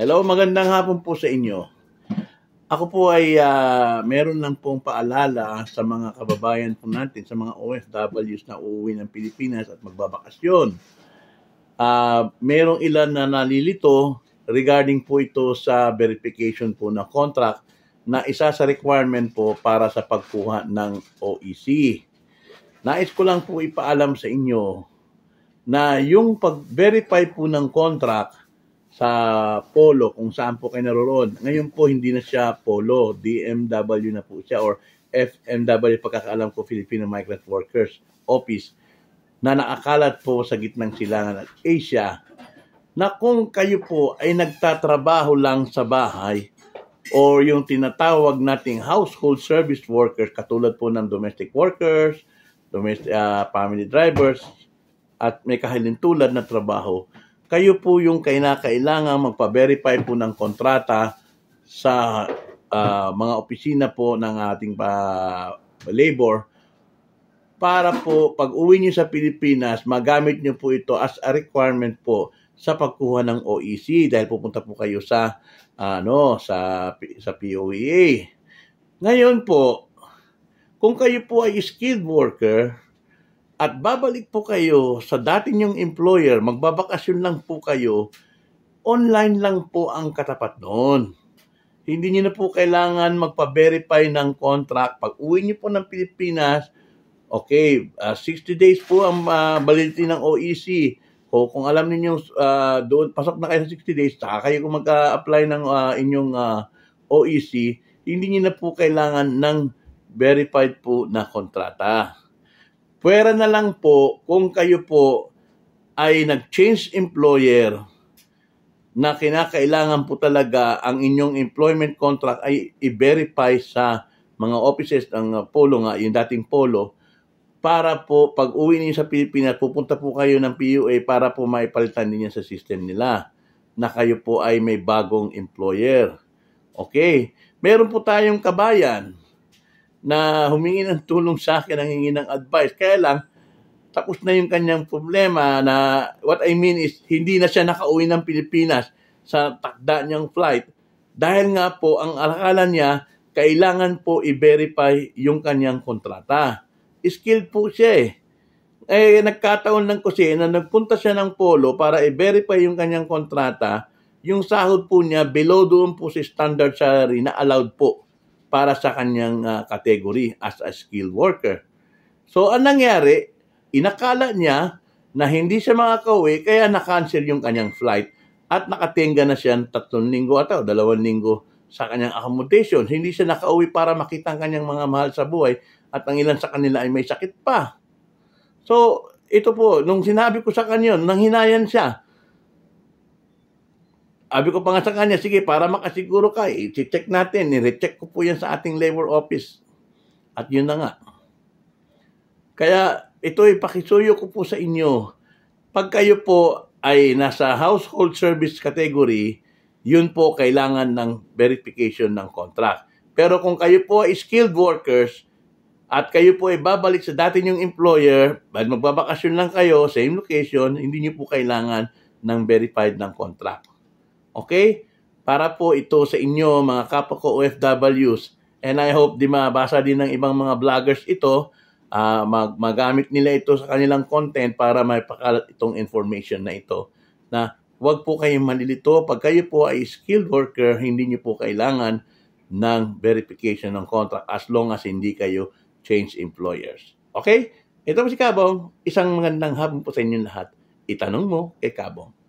Hello, magandang hapon po sa inyo. Ako po ay uh, meron lang pong paalala sa mga kababayan po natin, sa mga OFWs na uuwi ng Pilipinas at magbabakasyon. Uh, merong ilan na nalilito regarding po ito sa verification po ng contract na isa sa requirement po para sa pagkuha ng OEC. Nais ko lang po ipaalam sa inyo na yung pag-verify po ng contract sa polo kung saan po kayo naroon. Ngayon po hindi na siya polo, DMW na po siya or FMW pagkakaalam ko Filipino Migrant Workers Office na nakakalat po sa gitnang silangan at Asia na kung kayo po ay nagtatrabaho lang sa bahay or yung tinatawag nating household service workers katulad po ng domestic workers, domestic uh, ah, family drivers at may tulad na trabaho kayo po yung kailangan magpa-verify po ng kontrata sa uh, mga opisina po ng ating pa ah, labor para po pag uwi nyo sa Pilipinas, magamit nyo po ito as a requirement po sa pagkuha ng OEC dahil pupunta po kayo sa ano sa sa POEA. Ngayon po, kung kayo po ay skilled worker, at babalik po kayo sa dating yung employer, magbabakasyon lang po kayo, online lang po ang katapat noon. Hindi niyo na po kailangan magpa-verify ng contract. Pag uwi niyo po ng Pilipinas, okay, uh, ah, 60 days po ang uh, validity ng OEC. O kung alam niyo uh, ah, doon, pasok na kayo sa 60 days, saka kayo kung mag-apply ng uh, inyong uh, OEC, hindi niyo na po kailangan ng verified po na kontrata. Pwera na lang po kung kayo po ay nag-change employer na kinakailangan po talaga ang inyong employment contract ay i-verify sa mga offices ng uh, polo nga, yung dating polo, para po pag uwi niyo sa Pilipinas, pupunta po kayo ng PUA para po maipalitan niya sa system nila na kayo po ay may bagong employer. Okay? Meron po tayong kabayan na humingi ng tulong sa akin, nangingi ng advice. Kaya lang, tapos na yung kanyang problema na what I mean is hindi na siya nakauwi ng Pilipinas sa takda niyang flight dahil nga po ang alakala niya kailangan po i-verify yung kanyang kontrata. Skilled po siya eh. Eh, nagkataon lang kasi na nagpunta siya ng polo para i-verify yung kanyang kontrata. Yung sahod po niya below doon po si standard salary na allowed po para sa kanyang uh, category as a skilled worker. So, ang nangyari, inakala niya na hindi siya makakauwi kaya na-cancel yung kanyang flight at nakatingga na siya tatlong linggo at o dalawang linggo sa kanyang accommodation. Hindi siya nakauwi para makita ang kanyang mga mahal sa buhay at ang ilan sa kanila ay may sakit pa. So, ito po, nung sinabi ko sa kanyon, nanghinayang siya. Sabi ko pa nga sa kanya, sige, para makasiguro ka, i-check natin, i-recheck ko po yan sa ating labor office. At yun na nga. Kaya ito ipakisuyo ko po sa inyo. Pag kayo po ay nasa household service category, yun po kailangan ng verification ng contract. Pero kung kayo po ay skilled workers at kayo po ay babalik sa dati nyong employer, bad magbabakasyon lang kayo, same location, hindi niyo po kailangan ng verified ng contract. Okay? Para po ito sa inyo mga kapwa ko OFWs. And I hope di mabasa din ng ibang mga vloggers ito, uh, mag magamit nila ito sa kanilang content para may pakalat itong information na ito. Na huwag po kayong manilito. Pag kayo po ay skilled worker, hindi niyo po kailangan ng verification ng contract as long as hindi kayo change employers. Okay? Ito po si Kabong. Isang magandang hapon po sa inyo lahat. Itanong mo kay Kabong.